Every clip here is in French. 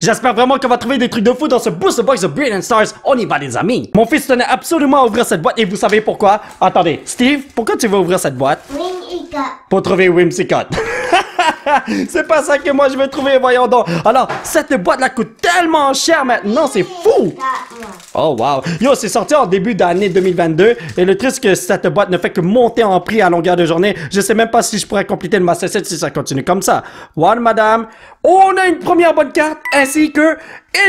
J'espère vraiment qu'on va trouver des trucs de fou dans ce Booster Box de Brilliant Stars. On y va, les amis. Mon fils tenait absolument à ouvrir cette boîte et vous savez pourquoi? Attendez, Steve, pourquoi tu veux ouvrir cette boîte? Pour trouver Whimsicott. c'est pas ça que moi je veux trouver, voyons donc. Alors, cette boîte la coûte tellement cher maintenant, c'est fou! Oh, wow. Yo, c'est sorti en début d'année 2022. Et le truc, c'est que cette boîte ne fait que monter en prix à longueur de journée. Je sais même pas si je pourrais compléter le Master 7 si ça continue comme ça. One, madame. On a une première bonne carte, ainsi que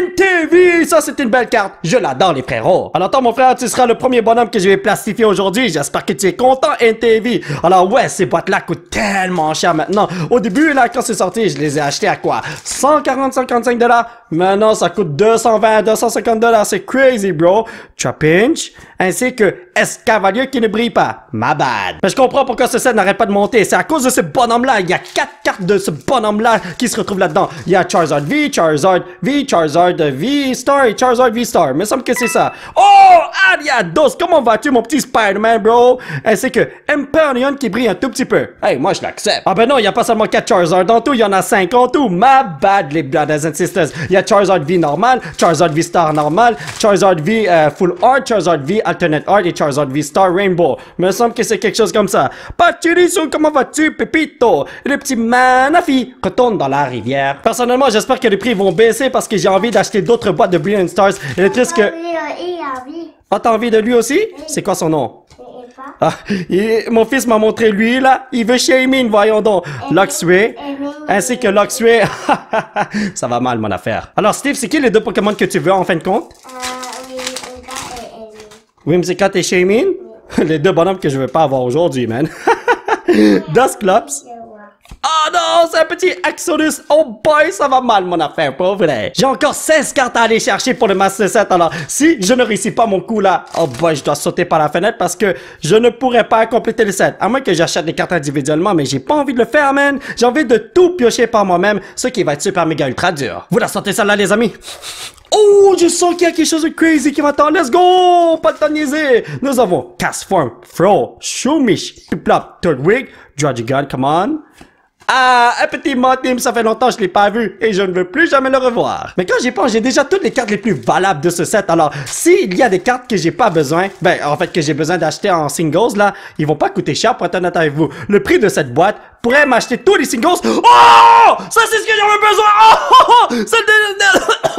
NTV, ça c'est une belle carte. Je l'adore les frérots. Alors attends mon frère, tu seras le premier bonhomme que je vais plastifier aujourd'hui. J'espère que tu es content NTV. Alors ouais, ces boîtes-là coûtent tellement cher maintenant. Au début là, quand c'est sorti, je les ai achetées à quoi 140-55 dollars Maintenant, ça coûte 220 250 dollars. C'est crazy, bro. Chopinch, ainsi que Escavalier qui ne brille pas. Ma bad. Mais je comprends pourquoi ce set n'arrête pas de monter. C'est à cause de ce bonhomme-là. Il y a quatre cartes de ce bonhomme-là qui se retrouvent là-dedans. Il y a Charizard V, Charizard V, Charizard V-Star et Charizard V-Star. Me semble que c'est ça. Oh, Ariados, comment vas-tu, mon petit Spider-Man, bro? Ainsi que Empyreon qui brille un tout petit peu. Hey, moi, je l'accepte. Ah ben non, il n'y a pas seulement quatre Charizard en tout. Il y en a cinq en tout. My bad, les brothers and sisters. Charizard V normal, Charizard V Star normal, Charizard V euh, Full Art, Charizard V Alternate Art et Charizard V Star Rainbow. Me semble que c'est quelque chose comme ça. Pachirisu, comment vas-tu, Pepito? Le petit Manafi retourne dans la rivière. Personnellement, j'espère que les prix vont baisser parce que j'ai envie d'acheter d'autres boîtes de Brilliant Stars. Il est triste que... as t'as envie de lui aussi? C'est quoi son nom? Ah, mon fils m'a montré lui, là. Il veut chez voyons donc. Loxway, ainsi que Loxway. ça va mal, mon affaire. Alors, Steve, c'est qui les deux Pokémon que tu veux, en fin de compte? Euh, Whimsicott et Shaymin? les deux bonhommes que je veux pas avoir aujourd'hui, man. Dusclops. Oh non, c'est un petit Exodus! Oh boy, ça va mal mon affaire, pour vrai. J'ai encore 16 cartes à aller chercher pour le Master 7. Alors, si je ne réussis pas mon coup là, oh boy, je dois sauter par la fenêtre parce que je ne pourrais pas compléter le set. À moins que j'achète les cartes individuellement, mais j'ai pas envie de le faire, man. J'ai envie de tout piocher par moi-même, ce qui va être super méga ultra dur. Vous la sentez ça là, les amis? Oh, je sens qu'il y a quelque chose de crazy qui m'attend. Let's go! Pas de Nous avons Castform, Form, Throw, Shumish, Piplop, Third come on. Ah, un petit team ça fait longtemps que je l'ai pas vu et je ne veux plus jamais le revoir. Mais quand j'ai pense, j'ai déjà toutes les cartes les plus valables de ce set. Alors, s'il y a des cartes que j'ai pas besoin, ben, en fait, que j'ai besoin d'acheter en singles, là, ils vont pas coûter cher pour être honnête avec vous. Le prix de cette boîte Pourrais m'acheter tous les singles. Oh! Ça, c'est ce que j'avais besoin! Oh! oh, c'est le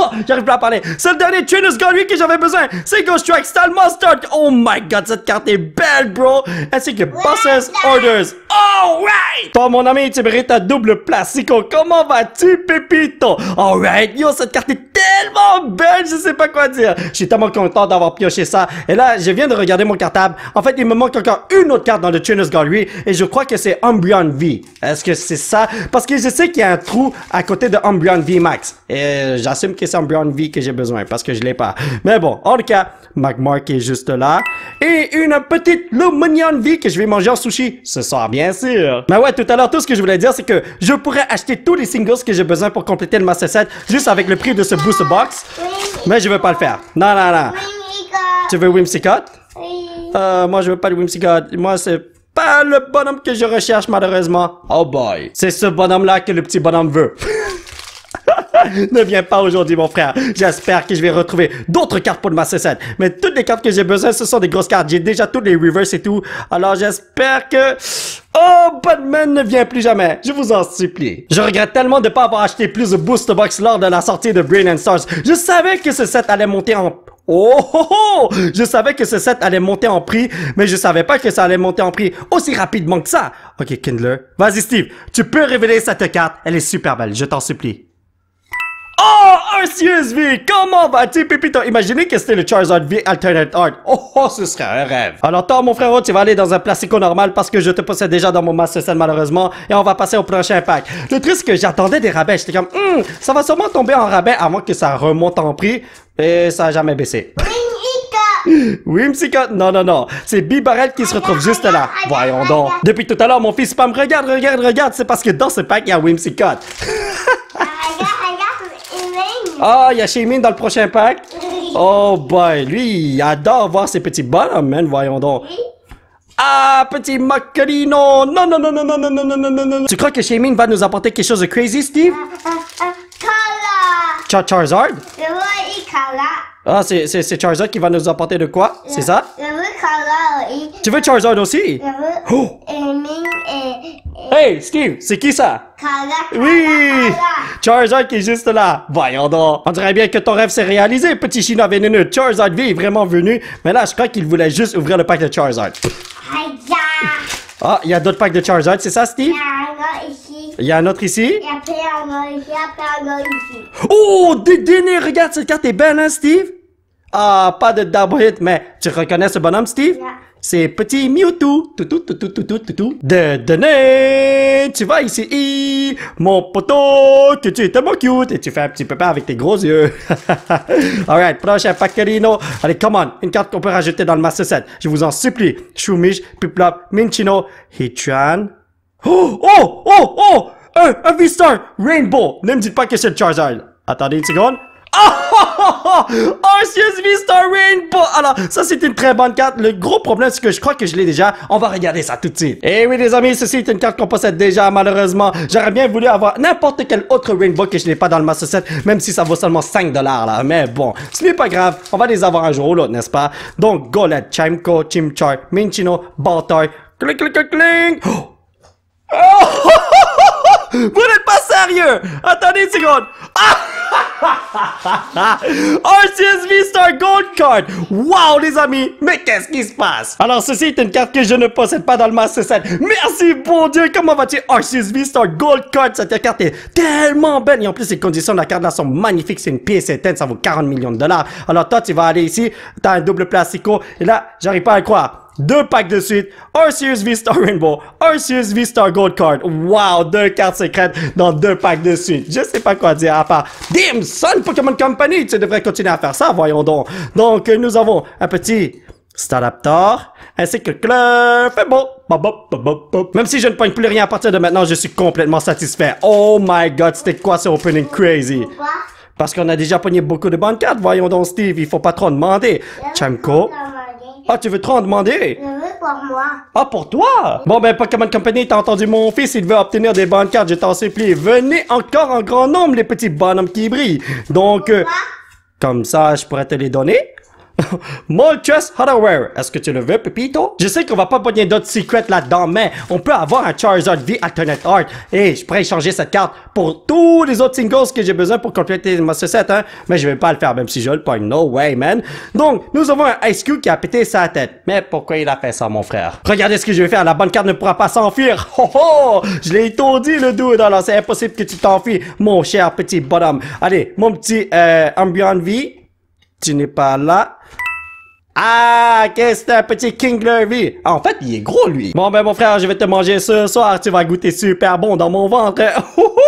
dernier... J'arrive pas à parler. C'est le dernier Trainers que j'avais besoin. Single Strike Style Monster Oh my god, cette carte est belle, bro. Ainsi que Bosses Orders. Oh, right. Toi, mon ami, tu mérites ta double plastico. Comment vas-tu, Pépito? Alright, yo, cette carte est tellement belle, je sais pas quoi dire. Je suis tellement content d'avoir pioché ça. Et là, je viens de regarder mon cartable. En fait, il me manque encore une autre carte dans le Trainers Gallery. Et je crois que c'est Umbreon V. Est-ce que c'est ça? Parce que je sais qu'il y a un trou à côté de Umbreon V Max. Et euh, j'assume que c'est Umbreon V que j'ai besoin parce que je l'ai pas. Mais bon, en tout cas, qui est juste là. Et une petite Luminion V que je vais manger en sushi ce soir, bien sûr. Mais ouais, tout à l'heure, tout ce que je voulais dire, c'est que je pourrais acheter tous les singles que j'ai besoin pour compléter le Master 7 juste avec le prix de ce Boost Box. Mais je veux pas le faire. Non, non, non. Tu veux Whimsicott? Euh, moi, je veux pas le Whimsicott. Moi, c'est le bonhomme que je recherche malheureusement. Oh boy. C'est ce bonhomme-là que le petit bonhomme veut. ne viens pas aujourd'hui, mon frère. J'espère que je vais retrouver d'autres cartes pour ma Master 7. Mais toutes les cartes que j'ai besoin, ce sont des grosses cartes. J'ai déjà toutes les reverse et tout. Alors j'espère que... Oh, Batman ne vient plus jamais. Je vous en supplie. Je regrette tellement de pas avoir acheté plus de Boost Box lors de la sortie de Brain and Stars. Je savais que ce set allait monter en Oh, oh, oh, Je savais que ce set allait monter en prix, mais je savais pas que ça allait monter en prix aussi rapidement que ça. Ok, Kindler. Vas-y, Steve. Tu peux révéler cette carte. Elle est super belle. Je t'en supplie. Oh, un CSV! Comment vas-tu, Pépito? Imaginez que c'était le Charizard V Alternate Art. Oh, oh, ce serait un rêve. Alors, toi, mon frérot, tu vas aller dans un plastico normal parce que je te possède déjà dans mon Master scène, malheureusement. Et on va passer au prochain pack. Le truc, c'est que j'attendais des rabais. J'étais comme, hmm, ça va sûrement tomber en rabais avant que ça remonte en prix. Et ça a jamais baissé. Oui, Msika. Non, non, non. C'est Bibarel qui se retrouve juste là. Voyons donc. Depuis tout à l'heure, mon fils me regarde, regarde, regarde. C'est parce que dans ce pack, il y a Whimsicott. Ah, il y a Shaymin dans le prochain pack. Oh boy, lui, il adore voir ses petits bonhommes, voyons donc. Ah, petit Macarino! Non, non, non, non, non, non, non, non, non, non, non. Tu crois que Shaymin va nous apporter quelque chose de crazy, Steve? Carla. Charizard? Ah, c'est Charizard qui va nous apporter de quoi? C'est ça? Tu veux Charizard aussi? Oh! Hey, Steve, c'est qui ça? oui! Kala. Charizard qui est juste là. Voyons donc. On dirait bien que ton rêve s'est réalisé, petit chinois vénéneux. Charizard V est vraiment venu, mais là, je crois qu'il voulait juste ouvrir le pack de Charizard. Ah, il y a d'autres packs de Charizard, c'est ça, Steve? Il y a un autre ici. Il y a un autre ici. y a un autre ici. Oh, Dédéné, regarde, cette carte est belle, hein, Steve? Ah, pas de double mais tu reconnais ce bonhomme, Steve? c'est petit Mewtwo, tout tout tout tout tout tout De donner, tu vas ici, mon poteau, que tu es tellement cute et tu fais un petit pépin avec tes gros yeux. Alright, prochain Pacarino. Allez, come on, une carte qu'on peut rajouter dans le Master Set. Je vous en supplie. Shumish, Piplop, Minchino, Hitran. Oh, oh, oh, oh! Un, un V-Star, Rainbow. Ne me dites pas que c'est Charizard. Attendez une seconde. Oh! oh, oh c'est Vista Rainbow! Alors, ah ça, c'est une très bonne carte. Le gros problème, c'est que je crois que je l'ai déjà. On va regarder ça tout de suite. Et eh oui, les amis, ceci est une carte qu'on possède déjà, malheureusement. J'aurais bien voulu avoir n'importe quel autre Rainbow que je n'ai pas dans le Master 7, même si ça vaut seulement 5 dollars, là. Mais bon, ce n'est pas grave. On va les avoir un jour ou l'autre, n'est-ce pas? Donc, Golet, Chimco, Chimchar, Minchino, Baltoy. clic, clic, clic, clic! Oh! oh! Vous n'êtes pas sérieux Attendez une seconde ah RCSV Star Gold Card Wow, les amis Mais qu'est-ce qui se passe Alors, ceci est une carte que je ne possède pas dans le Master 7. Merci, bon Dieu Comment vas-tu, RCSV Star Gold Card Cette carte est tellement belle Et en plus, les conditions de la carte là sont magnifiques. C'est une pièce éteinte, ça vaut 40 millions de dollars. Alors, toi, tu vas aller ici, t'as un double plastico, et là, j'arrive pas à croire deux packs de suite, un Series V-Star Rainbow, un Series V-Star Gold Card. Wow, deux cartes secrètes dans deux packs de suite. Je sais pas quoi dire à part Dimson Pokémon Company. Tu devrais continuer à faire ça, voyons donc. Donc, nous avons un petit Staraptor, ainsi que Clefable. Même si je ne poigne plus rien à partir de maintenant, je suis complètement satisfait. Oh my god, c'était quoi ce opening crazy? Parce qu'on a déjà pogné beaucoup de bonnes cartes, voyons donc Steve, il faut pas trop demander. Chamco, ah, tu veux trop en demander? Je veux pour moi. Ah, pour toi? Bon, ben, Pokémon Company, t'as entendu mon fils, il veut obtenir des bonnes cartes, Je t'en supplie. Venez encore en grand nombre, les petits bonhommes qui brillent. Donc, euh, comme ça, je pourrais te les donner? Moltres Hardware. Est-ce que tu le veux, Pepito? Je sais qu'on va pas pogner d'autres secrets là-dedans, mais on peut avoir un Charizard V Alternate Art. Et je pourrais changer cette carte pour tous les autres singles que j'ai besoin pour compléter ma set, hein. Mais je vais pas le faire, même si je le pogne. No way, man. Donc, nous avons un Ice Cube qui a pété sa tête. Mais pourquoi il a fait ça, mon frère? Regardez ce que je vais faire. La bonne carte ne pourra pas s'enfuir. Oh, ho, Je l'ai étourdi, le dude. Alors, c'est impossible que tu t'enfuis, mon cher petit bonhomme. Allez, mon petit, euh, Ambient V tu n'es pas là. Ah, qu'est-ce que c'est un petit King Lurvy? en fait, il est gros, lui. Bon, ben, mon frère, je vais te manger ce soir. Tu vas goûter super bon dans mon ventre.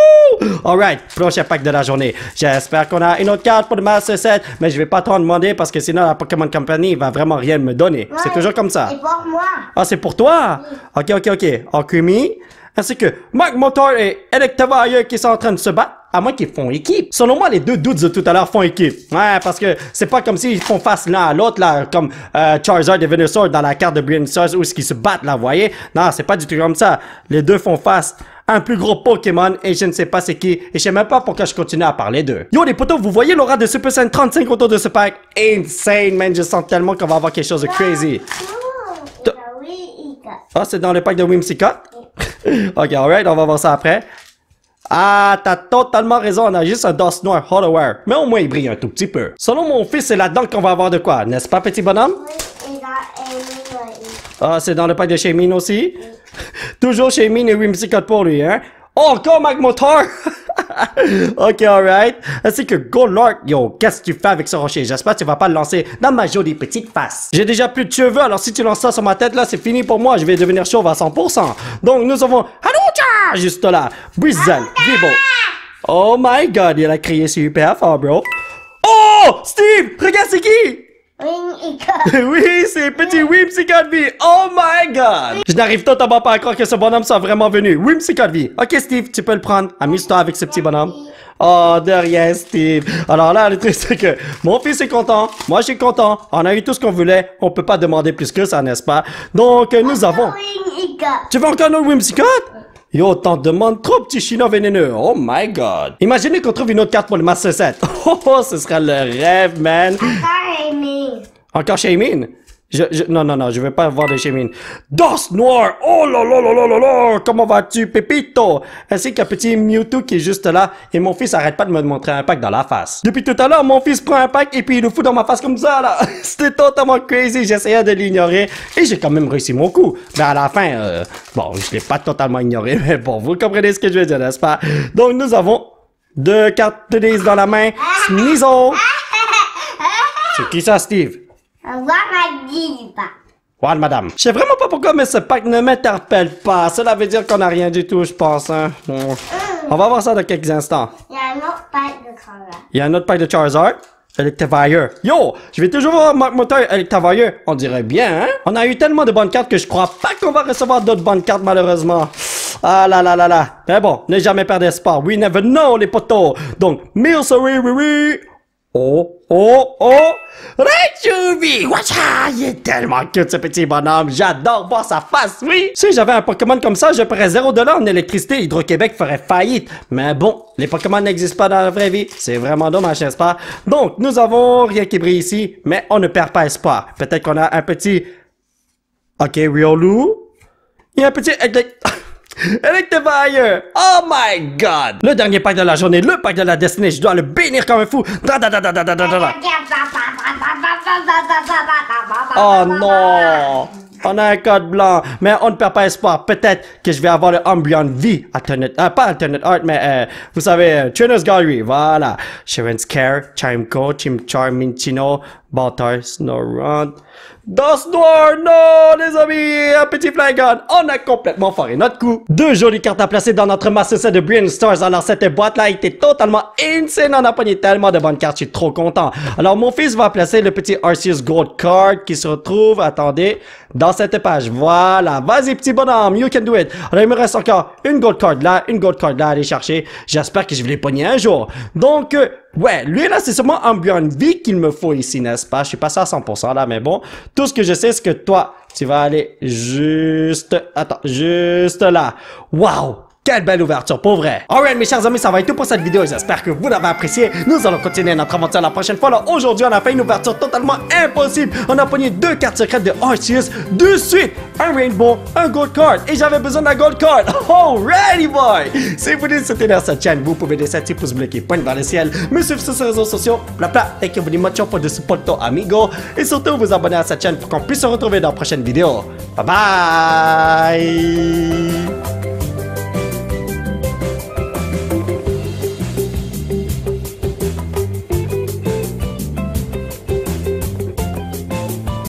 Alright, prochain pack de la journée. J'espère qu'on a une autre carte pour le Master 7, mais je vais pas t'en demander parce que sinon la Pokémon Company va vraiment rien me donner. c'est toujours comme ça. C'est pour moi. Ah, c'est pour toi? Ok, Ok, ok, ok. Okumi, ainsi que Mark Motor et Electivire qui sont en train de se battre à moins qu'ils font équipe. Selon moi, les deux doutes de tout à l'heure font équipe. Ouais, parce que c'est pas comme s'ils font face l'un à l'autre, là, comme euh, Charizard et Venusaur dans la carte de Briansaur où ils se battent, là, vous voyez? Non, c'est pas du tout comme ça. Les deux font face un plus gros Pokémon et je ne sais pas c'est qui et je sais même pas pourquoi je continue à parler d'eux. Yo les potos, vous voyez l'aura de Super Saiyan 35 autour de ce pack? Insane man, je sens tellement qu'on va avoir quelque chose de crazy. oh, c'est dans le pack de Whimsicott? ok, alright, on va voir ça après. Ah, t'as totalement raison, on a juste un dos noir Hollower. Mais au moins, il brille un tout petit peu. Selon mon fils, c'est là-dedans qu'on va avoir de quoi, n'est-ce pas, petit bonhomme? Ah, c'est dans le pack de chez Mine aussi? Toujours chez Mine et 8 pour lui, hein? Oh, encore Mac Motor! ok, alright. Ainsi que Golark, yo, qu'est-ce que tu fais avec ce rocher? J'espère que tu vas pas le lancer dans ma jolie petite face. J'ai déjà plus de cheveux, alors si tu lances ça sur ma tête, là, c'est fini pour moi. Je vais devenir chauve à 100%. Donc, nous avons... Ah, juste là. Brisal, ah, vivo. Ah. Oh my god, il a crié super fort, bro. Oh! Steve! Regarde, c'est qui? oui, c'est petit V. Oh my god! Je n'arrive totalement pas à croire que ce bonhomme soit vraiment venu. V Ok Steve, tu peux le prendre. Amuse-toi avec ce petit bonhomme. Oh, de rien, Steve. Alors là, le truc, c'est que mon fils est content, moi je suis content, on a eu tout ce qu'on voulait, on peut pas demander plus que ça, n'est-ce pas? Donc, nous avons... Tu veux encore notre Whimsicott? Yo, t'en demandes trop, petit chinois vénéneux. Oh my god. Imaginez qu'on trouve une autre carte pour le Master 7. Oh, ce sera le rêve, man. Encore Shamin. Encore je, je, non, non, non, je veux pas avoir de chemin' Dos noir! Oh là là là là là là! Comment vas-tu, Pépito? Ainsi qu'un petit Mewtwo qui est juste là, et mon fils arrête pas de me montrer un pack dans la face. Depuis tout à l'heure, mon fils prend un pack et puis il le fout dans ma face comme ça, là! C'était totalement crazy, j'essayais de l'ignorer, et j'ai quand même réussi mon coup. Mais à la fin, euh, bon, je l'ai pas totalement ignoré, mais bon, vous comprenez ce que je veux dire, n'est-ce pas? Donc, nous avons deux cartes de 10 dans la main. Sneasel! C'est qui ça, Steve? What, euh, madame. Je sais vraiment pas pourquoi, mais ce pack ne m'interpelle pas. Cela veut dire qu'on a rien du tout, je pense. Hein? Mm. On va voir ça dans quelques instants. Il y a un autre pack de Charizard. Il y a un autre pack de Charizard. Yo, je vais toujours voir Marc Moteur Electavire. On dirait bien, hein? On a eu tellement de bonnes cartes que je crois pas qu'on va recevoir d'autres bonnes cartes, malheureusement. Ah là là là là. Mais bon, ne jamais perdre espoir. We never know, les potos. Donc, souris, oui, oui. Oh, oh, oh! Raichubi! Wacha! Il est tellement cute ce petit bonhomme! J'adore voir sa face, oui! Si j'avais un Pokémon comme ça, je paierais 0 en électricité. Hydro-Québec ferait faillite. Mais bon, les Pokémon n'existent pas dans la vraie vie. C'est vraiment dommage, n'est-ce pas? Donc, nous avons rien qui brille ici, mais on ne perd pas espoir. Peut-être qu'on a un petit... Ok, Riolu. Il y a un petit... Electivire! Oh my god! Le dernier pack de la journée, le pack de la destinée, je dois le bénir comme un fou! Da, oh non! On a un code blanc, mais on ne perd pas espoir. Peut-être que je vais avoir le Ambient V Internet. euh, pas Internet Art, mais euh, vous savez, euh, Trainer's Gallery, voilà. Sharon's Care, Chimco, Chimchar, Charmin Chino, Baltar, dans ce noir, non, les amis, un petit flygon. On a complètement foiré notre coup. Deux jolies cartes à placer dans notre masse de Brian Stars. Alors, cette boîte-là était totalement insane. On a pogné tellement de bonnes cartes. Je suis trop content. Alors, mon fils va placer le petit Arceus Gold Card qui se retrouve, attendez, dans cette page. Voilà. Vas-y, petit bonhomme. You can do it. Alors, il me reste encore une Gold Card là, une Gold Card là à aller chercher. J'espère que je vais les pogner un jour. Donc, euh, Ouais, lui là, c'est sûrement bien vie qu'il me faut ici, n'est-ce pas? Je suis passé à 100% là, mais bon. Tout ce que je sais, c'est que toi, tu vas aller juste... Attends, juste là. Waouh quelle belle ouverture, pour vrai! Alright mes chers amis, ça va être tout pour cette vidéo, j'espère que vous l'avez apprécié. Nous allons continuer notre aventure la prochaine fois. Alors aujourd'hui, on a fait une ouverture totalement impossible. On a pogné deux cartes secrètes de Arceus de suite. Un Rainbow, un Gold Card, et j'avais besoin d'un Gold Card. Alrighty boy! Si vous voulez soutenir cette chaîne, vous pouvez laisser un petit pouce bleu qui pointe vers le ciel, me suivre sur les réseaux sociaux, bla bla, et que vous mucho pour de supporto amigo, et surtout vous abonner à cette chaîne pour qu'on puisse se retrouver dans la prochaine vidéo. Bye bye!